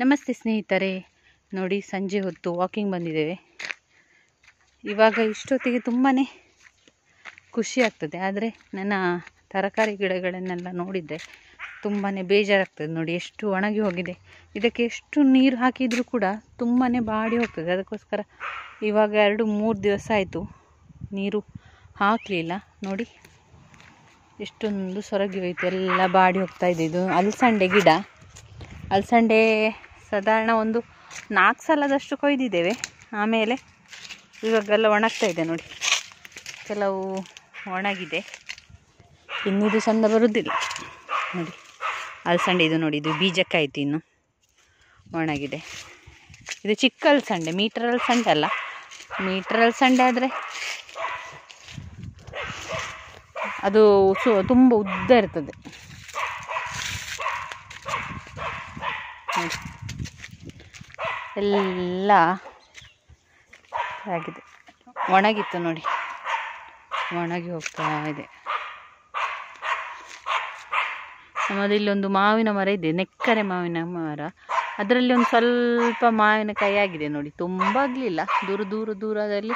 ನಮಸ್ತೆ ಸ್ನೇಹಿತರೆ ನೋಡಿ ಸಂಜೆ ಹೊತ್ತು ವಾಕಿಂಗ್ ಬಂದಿದ್ದೇವೆ ಇವಾಗ ಇಷ್ಟೊತ್ತಿಗೆ ತುಂಬಾ ಖುಷಿ ಆಗ್ತದೆ ಆದರೆ ನನ್ನ ತರಕಾರಿ ಗಿಡಗಳನ್ನೆಲ್ಲ ನೋಡಿದರೆ ತುಂಬಾ ಬೇಜಾರಾಗ್ತದೆ ನೋಡಿ ಎಷ್ಟು ಒಣಗಿ ಹೋಗಿದೆ ಇದಕ್ಕೆ ಎಷ್ಟು ನೀರು ಹಾಕಿದರೂ ಕೂಡ ತುಂಬಾ ಬಾಡಿ ಹೋಗ್ತದೆ ಅದಕ್ಕೋಸ್ಕರ ಇವಾಗ ಎರಡು ಮೂರು ದಿವಸ ಆಯಿತು ನೀರು ಹಾಕಲಿಲ್ಲ ನೋಡಿ ಎಷ್ಟೊಂದು ಸೊರಗಿ ಹೋಯಿತು ಎಲ್ಲ ಬಾಡಿ ಹೋಗ್ತಾ ಇದು ಅಲಸಂಡೆ ಗಿಡ ಅಲಸಂಡೆ ಸಾಧಾರಣ ಒಂದು ನಾಲ್ಕು ಸಲದಷ್ಟು ಕೊಯ್ದಿದ್ದೇವೆ ಆಮೇಲೆ ಇವಾಗೆಲ್ಲ ಒಣಗ್ತಾ ಇದೆ ನೋಡಿ ಕೆಲವು ಒಣಗಿದೆ ಇನ್ನಿದು ಚಂದ ಬರುವುದಿಲ್ಲ ನೋಡಿ ಅಲಸಂಡೆ ಇದು ನೋಡಿ ಇದು ಬೀಜಕ್ಕಾಯ್ತು ಇನ್ನು ಒಣಗಿದೆ ಇದು ಚಿಕ್ಕ ಅಲಸಂಡೆ ಮೀಟರ್ ಅಲಸಂಡೆ ಅಲ್ಲ ಮೀಟರ್ ಅಲಸಂಡೆ ಆದರೆ ಅದು ಸು ತುಂಬ ಉದ್ದ ಇರ್ತದೆ ಎಲ್ಲ ಆಗಿದೆ ಒಣಗಿತ್ತು ನೋಡಿ ಒಣಗಿ ಹೋಗ್ತಾ ಇದೆ ನಮ್ಮದು ಇಲ್ಲೊಂದು ಮಾವಿನ ಮರ ಇದೆ ನೆಕ್ಕರೆ ಮಾವಿನ ಮರ ಅದರಲ್ಲಿ ಒಂದು ಸ್ವಲ್ಪ ಮಾವಿನಕಾಯಿ ಆಗಿದೆ ನೋಡಿ ತುಂಬ ಆಗಲಿಲ್ಲ ದೂರ ದೂರ ದೂರದಲ್ಲಿ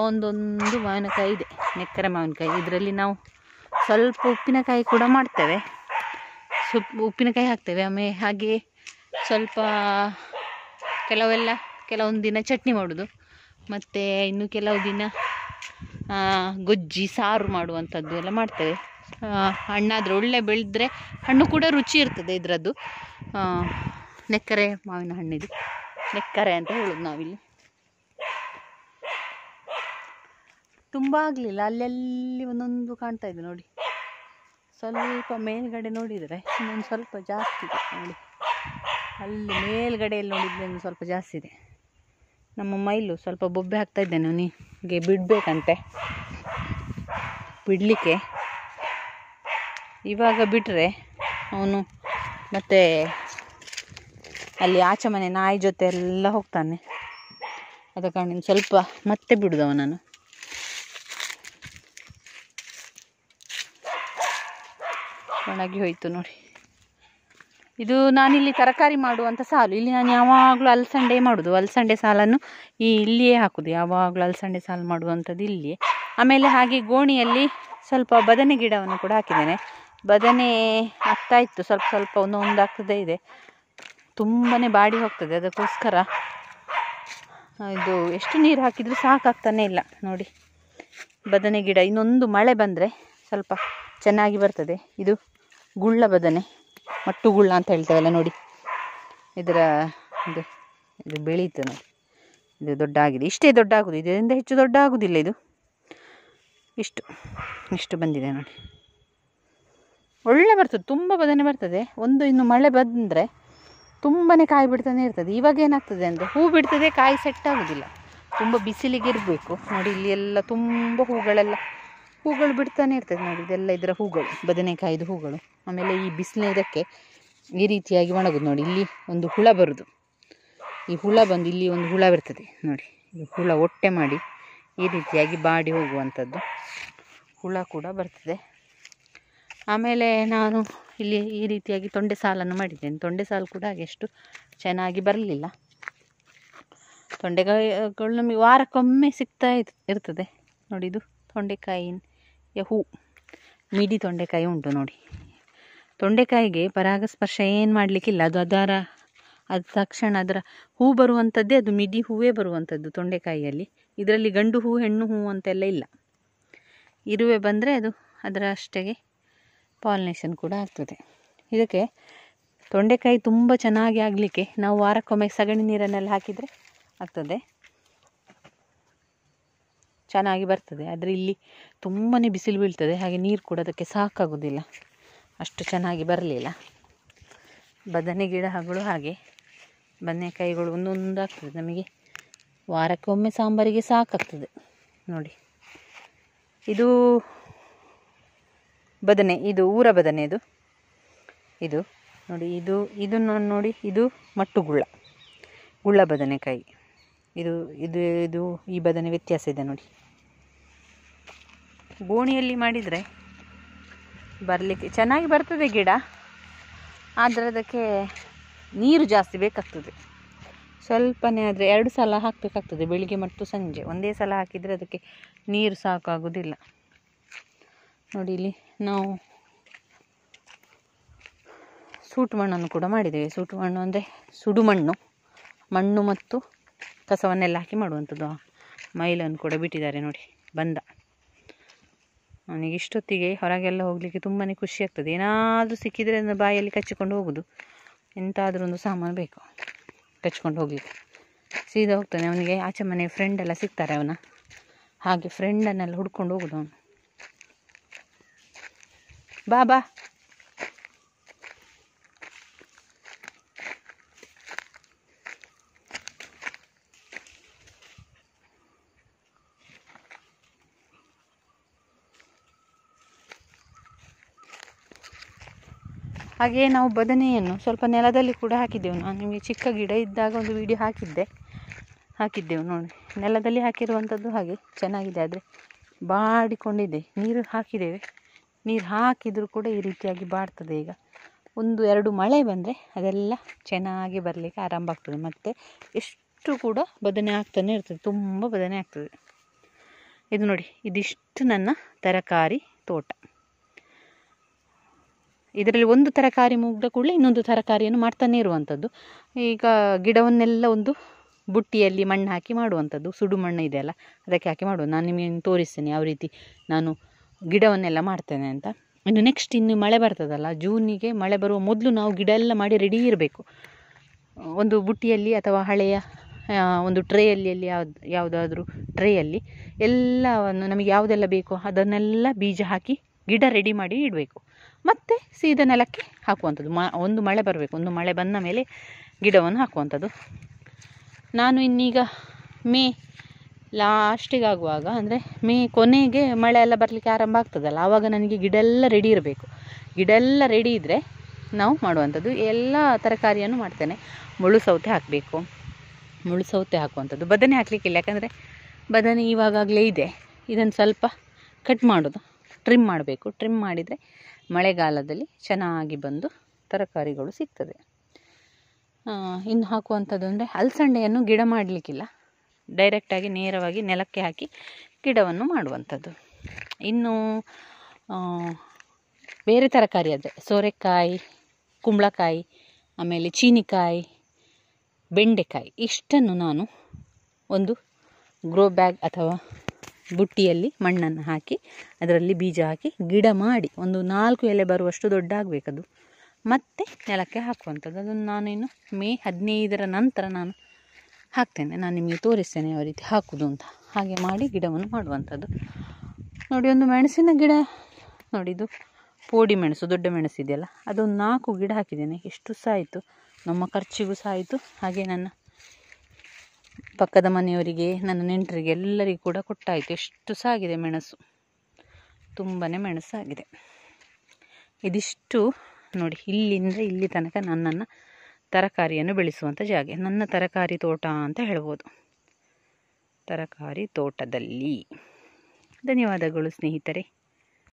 ಒಂದೊಂದು ಮಾವಿನಕಾಯಿ ಇದೆ ನೆಕ್ಕರೆ ಮಾವಿನಕಾಯಿ ಇದರಲ್ಲಿ ನಾವು ಸ್ವಲ್ಪ ಉಪ್ಪಿನಕಾಯಿ ಕೂಡ ಮಾಡ್ತೇವೆ ಸ್ವಲ್ಪ ಉಪ್ಪಿನಕಾಯಿ ಹಾಕ್ತೇವೆ ಆಮೇಲೆ ಹಾಗೆ ಸ್ವಲ್ಪ ಕೆಲವೆಲ್ಲ ಕೆಲವೊಂದು ದಿನ ಚಟ್ನಿ ಮಾಡೋದು ಮತ್ತು ಇನ್ನು ಕೆಲವು ದಿನ ಗೊಜ್ಜಿ ಸಾರು ಮಾಡುವಂಥದ್ದು ಎಲ್ಲ ಮಾಡ್ತೇವೆ ಹಣ್ಣಾದರೆ ಒಳ್ಳೆ ಬೆಳೆದ್ರೆ ಹಣ್ಣು ಕೂಡ ರುಚಿ ಇರ್ತದೆ ಇದರದ್ದು ನೆಕ್ಕರೆ ಮಾವಿನ ಹಣ್ಣಿದು ನೆಕ್ಕರೆ ಅಂತ ಹೇಳೋದು ನಾವಿಲ್ಲಿ ತುಂಬ ಆಗಲಿಲ್ಲ ಅಲ್ಲೆಲ್ಲಿ ಒಂದೊಂದು ಕಾಣ್ತಾ ಇದೆ ನೋಡಿ ಸ್ವಲ್ಪ ಮೇಲ್ಗಡೆ ನೋಡಿದರೆ ಇನ್ನೊಂದು ಸ್ವಲ್ಪ ಜಾಸ್ತಿ ಇದೆ ನೋಡಿ ಅಲ್ಲಿ ಮೇಲ್ಗಡೆಯಲ್ಲಿ ನೋಡಿದ್ದೇನು ಸ್ವಲ್ಪ ಜಾಸ್ತಿ ಇದೆ ನಮ್ಮ ಮೈಲು ಸ್ವಲ್ಪ ಬೊಬ್ಬೆ ಹಾಕ್ತಾ ಇದ್ದೇನೆ ಅವನಿಗೆ ಬಿಡಬೇಕಂತೆ ಬಿಡಲಿಕ್ಕೆ ಇವಾಗ ಬಿಟ್ಟರೆ ಅವನು ಮತ್ತೆ ಅಲ್ಲಿ ಆಚೆ ಮನೆ ನಾಯಿ ಜೊತೆ ಎಲ್ಲ ಹೋಗ್ತಾನೆ ಅದ ಕಾರಣ ಸ್ವಲ್ಪ ಮತ್ತೆ ಬಿಡೋದು ನಾನು ಒಣಗಿ ಹೋಯಿತು ನೋಡಿ ಇದು ನಾನಿಲ್ಲಿ ತರಕಾರಿ ಮಾಡುವಂಥ ಸಾಲು ಇಲ್ಲಿ ನಾನು ಯಾವಾಗಲೂ ಅಲಸಂಡೆ ಮಾಡೋದು ಅಲಸಂಡೆ ಸಾಲನ್ನು ಈ ಇಲ್ಲಿಯೇ ಹಾಕೋದು ಯಾವಾಗಲೂ ಅಲಸಂಡೆ ಸಾಲು ಮಾಡುವಂಥದ್ದು ಇಲ್ಲಿಯೇ ಆಮೇಲೆ ಹಾಗೆ ಗೋಣಿಯಲ್ಲಿ ಸ್ವಲ್ಪ ಬದನೆ ಗಿಡವನ್ನು ಕೂಡ ಹಾಕಿದ್ದೇನೆ ಬದನೆ ಆಗ್ತಾ ಇತ್ತು ಸ್ವಲ್ಪ ಸ್ವಲ್ಪ ಒಂದೊಂದು ಆಗ್ತದೆ ಇದೆ ತುಂಬಾ ಬಾಡಿ ಹೋಗ್ತದೆ ಅದಕ್ಕೋಸ್ಕರ ಇದು ಎಷ್ಟು ನೀರು ಹಾಕಿದರೂ ಸಾಕಾಗ್ತಾನೆ ಇಲ್ಲ ನೋಡಿ ಬದನೆ ಗಿಡ ಇನ್ನೊಂದು ಮಳೆ ಬಂದರೆ ಸ್ವಲ್ಪ ಚೆನ್ನಾಗಿ ಬರ್ತದೆ ಇದು ಗುಳ್ಳ ಬದನೆ ಮಟ್ಟುಗುಳ್ಳ ಅಂತ ಹೇಳ್ತೇವಲ್ಲ ನೋಡಿ ಇದರ ಇದು ಇದು ಬೆಳೀತು ನೋಡಿ ಇದು ದೊಡ್ಡಾಗಿದೆ ಇಷ್ಟೇ ದೊಡ್ಡ ಆಗೋದು ಇದರಿಂದ ಹೆಚ್ಚು ದೊಡ್ಡ ಆಗೋದಿಲ್ಲ ಇದು ಇಷ್ಟು ಇಷ್ಟು ಬಂದಿದೆ ನೋಡಿ ಒಳ್ಳೆ ಬರ್ತದೆ ತುಂಬ ಬದನೆ ಬರ್ತದೆ ಒಂದು ಇನ್ನು ಮಳೆ ಬಂದರೆ ತುಂಬಾನೇ ಕಾಯಿ ಬಿಡ್ತಾನೆ ಇರ್ತದೆ ಇವಾಗ ಏನಾಗ್ತದೆ ಅಂದರೆ ಹೂ ಬಿಡ್ತದೆ ಕಾಯಿ ಸೆಟ್ ಆಗೋದಿಲ್ಲ ತುಂಬ ಬಿಸಿಲಿಗೆ ಇರಬೇಕು ನೋಡಿ ಇಲ್ಲಿ ಎಲ್ಲ ತುಂಬ ಹೂಗಳೆಲ್ಲ ಹೂಗಳು ಬಿಡ್ತಾನೆ ಇರ್ತದೆ ನೋಡಿ ಇದೆಲ್ಲ ಇದರ ಹೂಗಳು ಬದನೆಕಾಯಿದು ಹೂಗಳು ಆಮೇಲೆ ಈ ಬಿಸಿಲಿನ ಇದಕ್ಕೆ ಈ ರೀತಿಯಾಗಿ ಒಣಗುದು ನೋಡಿ ಇಲ್ಲಿ ಒಂದು ಹುಳ ಬರೋದು ಈ ಹುಳ ಬಂದು ಇಲ್ಲಿ ಒಂದು ಹುಳ ಬರ್ತದೆ ನೋಡಿ ಈ ಹುಳ ಒಟ್ಟೆ ಮಾಡಿ ಈ ರೀತಿಯಾಗಿ ಬಾಡಿ ಹೋಗುವಂಥದ್ದು ಹುಳ ಕೂಡ ಬರ್ತದೆ ಆಮೇಲೆ ನಾನು ಇಲ್ಲಿ ಈ ರೀತಿಯಾಗಿ ತೊಂಡೆ ಸಾಲನ್ನು ಮಾಡಿದ್ದೇನೆ ತೊಂಡೆ ಸಾಲು ಕೂಡ ಹಾಗೆ ಎಷ್ಟು ಚೆನ್ನಾಗಿ ಬರಲಿಲ್ಲ ತೊಂಡೆಕಾಯಿಗಳು ನಮಗೆ ವಾರಕ್ಕೊಮ್ಮೆ ಸಿಗ್ತಾ ಇರ್ತದೆ ನೋಡಿದು ತೊಂಡೆಕಾಯಿಯ ಹೂ ಮಿಡಿ ತೊಂಡೆಕಾಯಿ ಉಂಟು ನೋಡಿ ತೊಂಡೆಕಾಯಿಗೆ ಪರಾಗಸ್ಪರ್ಶ ಏನು ಮಾಡಲಿಕ್ಕಿಲ್ಲ ಅದು ಅದರ ಅದು ತಕ್ಷಣ ಅದರ ಹೂ ಬರುವಂಥದ್ದೇ ಅದು ಮಿಡಿ ಹೂವೇ ಬರುವಂಥದ್ದು ತೊಂಡೆಕಾಯಿಯಲ್ಲಿ ಇದರಲ್ಲಿ ಗಂಡು ಹೂ ಹೆಣ್ಣು ಹೂ ಅಂತೆಲ್ಲ ಇಲ್ಲ ಇರುವೆ ಬಂದರೆ ಅದು ಅದರ ಅಷ್ಟೇ ಪಾಲಿನೇಷನ್ ಕೂಡ ಆಗ್ತದೆ ಇದಕ್ಕೆ ತೊಂಡೆಕಾಯಿ ತುಂಬ ಚೆನ್ನಾಗಿ ಆಗಲಿಕ್ಕೆ ನಾವು ವಾರಕ್ಕೊಮ್ಮೆ ಸಗಣಿ ನೀರನ್ನೆಲ್ಲ ಹಾಕಿದರೆ ಆಗ್ತದೆ ಚೆನ್ನಾಗಿ ಬರ್ತದೆ ಆದರೆ ಇಲ್ಲಿ ತುಂಬಾ ಬಿಸಿಲು ಬೀಳ್ತದೆ ಹಾಗೆ ನೀರು ಕೂಡ ಅದಕ್ಕೆ ಸಾಕಾಗೋದಿಲ್ಲ ಅಷ್ಟು ಚೆನ್ನಾಗಿ ಬರಲಿಲ್ಲ ಬದನೆ ಗಿಡಗಳು ಹಾಗೆ ಬದನೆಕಾಯಿಗಳು ಒಂದೊಂದಾಗ್ತದೆ ನಮಗೆ ವಾರಕ್ಕೊಮ್ಮೆ ಸಾಂಬಾರಿಗೆ ಸಾಕಾಗ್ತದೆ ನೋಡಿ ಇದು ಬದನೆ ಇದು ಊರ ಬದನೆ ಇದು ಇದು ನೋಡಿ ಇದು ಇದನ್ನು ನೋಡಿ ಇದು ಮಟ್ಟು ಗುಳ್ಳ ಗುಳ್ಳ ಬದನೆಕಾಯಿ ಇದು ಇದು ಇದು ಈ ಬದನೆ ವ್ಯತ್ಯಾಸ ಇದೆ ನೋಡಿ ಗೋಣಿಯಲ್ಲಿ ಮಾಡಿದರೆ ಬರಲಿಕ್ಕೆ ಚೆನ್ನಾಗಿ ಬರ್ತದೆ ಗಿಡ ಆದರೆ ಅದಕ್ಕೆ ನೀರು ಜಾಸ್ತಿ ಬೇಕಾಗ್ತದೆ ಸ್ವಲ್ಪನೇ ಆದರೆ ಎರಡು ಸಲ ಹಾಕಬೇಕಾಗ್ತದೆ ಬೆಳಿಗ್ಗೆ ಮತ್ತು ಸಂಜೆ ಒಂದೇ ಸಲ ಹಾಕಿದರೆ ಅದಕ್ಕೆ ನೀರು ಸಾಕಾಗೋದಿಲ್ಲ ನೋಡಿ ಇಲ್ಲಿ ನಾವು ಸೂಟು ಮಣ್ಣನ್ನು ಕೂಡ ಮಾಡಿದ್ದೇವೆ ಸೂಟು ಮಣ್ಣು ಅಂದರೆ ಸುಡು ಮಣ್ಣು ಮಣ್ಣು ಮತ್ತು ಕಸವನ್ನೆಲ್ಲ ಹಾಕಿ ಮಾಡುವಂಥದ್ದು ಮೈಲನ್ನು ಕೂಡ ಬಿಟ್ಟಿದ್ದಾರೆ ನೋಡಿ ಬಂದ ಅವನಿಗೆ ಇಷ್ಟೊತ್ತಿಗೆ ಹೊರಗೆಲ್ಲ ಹೋಗಲಿಕ್ಕೆ ತುಂಬಾ ಖುಷಿ ಆಗ್ತದೆ ಏನಾದರೂ ಸಿಕ್ಕಿದರೆ ಅದನ್ನು ಬಾಯಲ್ಲಿ ಕಚ್ಚಿಕೊಂಡು ಹೋಗೋದು ಎಂತಾದರೂ ಒಂದು ಸಾಮಾನು ಬೇಕು ಕಚ್ಕೊಂಡು ಹೋಗಲಿಕ್ಕೆ ಸೀದಾ ಹೋಗ್ತಾನೆ ಅವನಿಗೆ ಆಚೆ ಮನೆ ಫ್ರೆಂಡ್ ಎಲ್ಲ ಸಿಗ್ತಾರೆ ಅವನ ಹಾಗೆ ಫ್ರೆಂಡನ್ನೆಲ್ಲ ಹುಡ್ಕೊಂಡು ಹೋಗೋದು ಅವನು ಬಾ ಬಾ ಹಾಗೆಯೇ ನಾವು ಬದನೆಯನ್ನು ಸ್ವಲ್ಪ ನೆಲದಲ್ಲಿ ಕೂಡ ಹಾಕಿದ್ದೆವು ನಾನು ನಿಮಗೆ ಚಿಕ್ಕ ಗಿಡ ಇದ್ದಾಗ ಒಂದು ವಿಡಿಯೋ ಹಾಕಿದ್ದೆ ಹಾಕಿದ್ದೆವು ನೋಡಿ ನೆಲದಲ್ಲಿ ಹಾಕಿರುವಂಥದ್ದು ಹಾಗೆ ಚೆನ್ನಾಗಿದೆ ಆದರೆ ಬಾಡಿಕೊಂಡಿದೆ ನೀರು ಹಾಕಿದ್ದೇವೆ ನೀರು ಹಾಕಿದರೂ ಕೂಡ ಈ ರೀತಿಯಾಗಿ ಬಾಡ್ತದೆ ಈಗ ಒಂದು ಎರಡು ಮಳೆ ಬಂದರೆ ಅದೆಲ್ಲ ಚೆನ್ನಾಗಿ ಬರಲಿಕ್ಕೆ ಆರಂಭ ಆಗ್ತದೆ ಮತ್ತು ಎಷ್ಟು ಕೂಡ ಬದನೆ ಆಗ್ತಾನೆ ಇರ್ತದೆ ತುಂಬ ಬದನೆ ಆಗ್ತದೆ ಇದು ನೋಡಿ ಇದಿಷ್ಟು ನನ್ನ ತರಕಾರಿ ತೋಟ ಇದರಲ್ಲಿ ಒಂದು ತರಕಾರಿ ಮುಗ್ದ ಕೂಡಲೇ ಇನ್ನೊಂದು ತರಕಾರಿಯನ್ನು ಮಾಡ್ತಾನೆ ಇರುವಂಥದ್ದು ಈಗ ಗಿಡವನ್ನೆಲ್ಲ ಒಂದು ಬುಟ್ಟಿಯಲ್ಲಿ ಮಣ್ಣು ಹಾಕಿ ಮಾಡುವಂಥದ್ದು ಸುಡು ಮಣ್ಣು ಇದೆಯಲ್ಲ ಅದಕ್ಕೆ ಹಾಕಿ ಮಾಡುವ ನಾನು ನಿಮಗೆ ತೋರಿಸ್ತೇನೆ ಯಾವ ರೀತಿ ನಾನು ಗಿಡವನ್ನೆಲ್ಲ ಮಾಡ್ತೇನೆ ಅಂತ ಇನ್ನು ನೆಕ್ಸ್ಟ್ ಇನ್ನು ಮಳೆ ಬರ್ತದಲ್ಲ ಜೂನಿಗೆ ಮಳೆ ಬರುವ ಮೊದಲು ನಾವು ಗಿಡ ಎಲ್ಲ ಮಾಡಿ ರೆಡಿ ಇರಬೇಕು ಒಂದು ಬುಟ್ಟಿಯಲ್ಲಿ ಅಥವಾ ಹಳೆಯ ಒಂದು ಟ್ರೇಯಲ್ಲಿ ಯಾವ್ದು ಯಾವುದಾದ್ರೂ ಟ್ರೇಯಲ್ಲಿ ಎಲ್ಲವನ್ನು ನಮಗೆ ಯಾವುದೆಲ್ಲ ಬೇಕೋ ಅದನ್ನೆಲ್ಲ ಬೀಜ ಹಾಕಿ ಗಿಡ ರೆಡಿ ಮಾಡಿ ಇಡಬೇಕು ಮತ್ತು ಸೀದ ನೆಲಕ್ಕೆ ಹಾಕುವಂಥದ್ದು ಮ ಒಂದು ಮಳೆ ಬರಬೇಕು ಒಂದು ಮಳೆ ಬಂದ ಮೇಲೆ ಗಿಡವನ್ನು ಹಾಕುವಂಥದ್ದು ನಾನು ಇನ್ನೀಗ ಮೇ ಲಾಸ್ಟಿಗಾಗುವಾಗ ಆಗುವಾಗ ಅಂದರೆ ಮೇ ಕೊನೆಗೆ ಮಳೆ ಎಲ್ಲ ಬರಲಿಕ್ಕೆ ಆರಂಭ ಆಗ್ತದಲ್ಲ ಆವಾಗ ನನಗೆ ಗಿಡ ಎಲ್ಲ ರೆಡಿ ಇರಬೇಕು ಗಿಡ ಎಲ್ಲ ರೆಡಿ ಇದ್ದರೆ ನಾವು ಮಾಡುವಂಥದ್ದು ಎಲ್ಲ ತರಕಾರಿಯನ್ನು ಮಾಡ್ತೇನೆ ಮುಳು ಸೌತೆ ಹಾಕಬೇಕು ಮುಳು ಸೌತೆ ಹಾಕುವಂಥದ್ದು ಬದನೆ ಹಾಕಲಿಕ್ಕಿಲ್ಲ ಯಾಕಂದರೆ ಬದನೆ ಇವಾಗಲೇ ಇದೆ ಇದನ್ನು ಸ್ವಲ್ಪ ಕಟ್ ಮಾಡೋದು ಟ್ರಿಮ್ ಮಾಡಬೇಕು ಟ್ರಿಮ್ ಮಾಡಿದರೆ ಮಳೆಗಾಲದಲ್ಲಿ ಚೆನ್ನಾಗಿ ಬಂದು ತರಕಾರಿಗಳು ಸಿಗ್ತದೆ ಇನ್ನು ಹಾಕುವಂಥದ್ದು ಅಂದರೆ ಅಲಸಂಡೆಯನ್ನು ಗಿಡ ಮಾಡಲಿಕ್ಕಿಲ್ಲ ಡೈರೆಕ್ಟಾಗಿ ನೇರವಾಗಿ ನೆಲಕ್ಕೆ ಹಾಕಿ ಗಿಡವನ್ನು ಮಾಡುವಂಥದ್ದು ಇನ್ನು ಬೇರೆ ತರಕಾರಿ ಆದರೆ ಸೋರೆಕಾಯಿ ಕುಂಬಳಕಾಯಿ ಆಮೇಲೆ ಚೀನಿಕಾಯಿ ಬೆಂಡೆಕಾಯಿ ಇಷ್ಟನ್ನು ನಾನು ಒಂದು ಗ್ರೋ ಬ್ಯಾಗ್ ಅಥವಾ ಬುಟ್ಟಿಯಲ್ಲಿ ಮಣ್ಣನ್ನು ಹಾಕಿ ಅದರಲ್ಲಿ ಬೀಜ ಹಾಕಿ ಗಿಡ ಮಾಡಿ ಒಂದು ನಾಲ್ಕು ಎಲೆ ಬರುವಷ್ಟು ದೊಡ್ಡ ಆಗಬೇಕದು ಮತ್ತೆ ನೆಲಕ್ಕೆ ಹಾಕುವಂಥದ್ದು ಅದನ್ನು ನಾನೇನು ಮೇ ಹದಿನೈದರ ನಂತರ ನಾನು ಹಾಕ್ತೇನೆ ನಾನು ನಿಮಗೆ ತೋರಿಸ್ತೇನೆ ಯಾವ ರೀತಿ ಹಾಕುವುದು ಅಂತ ಹಾಗೆ ಮಾಡಿ ಗಿಡವನ್ನು ಮಾಡುವಂಥದ್ದು ನೋಡಿ ಒಂದು ಮೆಣಸಿನ ಗಿಡ ನೋಡಿದು ಪೋಡಿ ಮೆಣಸು ದೊಡ್ಡ ಮೆಣಸು ಇದೆಯಲ್ಲ ಅದೊಂದು ನಾಲ್ಕು ಗಿಡ ಹಾಕಿದ್ದೇನೆ ಎಷ್ಟು ಸಾಯಿತು ನಮ್ಮ ಖರ್ಚಿಗೂ ಸಾಯಿತು ಹಾಗೆ ನನ್ನ ಪಕ್ಕದ ಮನೆಯವರಿಗೆ ನನ್ನ ನೆಂಟರಿಗೆ ಎಲ್ಲರಿಗೂ ಕೂಡ ಕೊಟ್ಟಾಯಿತು ಎಷ್ಟು ಸಾಗಿದೆ ಮೆಣಸು ತುಂಬಾ ಮೆಣಸಾಗಿದೆ ಇದಿಷ್ಟು ನೋಡಿ ಇಲ್ಲಿಂದ ಇಲ್ಲಿ ತನಕ ನನ್ನನ್ನು ತರಕಾರಿಯನ್ನು ಬೆಳೆಸುವಂಥ ಜಾಗೆ ನನ್ನ ತರಕಾರಿ ತೋಟ ಅಂತ ಹೇಳ್ಬೋದು ತರಕಾರಿ ತೋಟದಲ್ಲಿ ಧನ್ಯವಾದಗಳು ಸ್ನೇಹಿತರೆ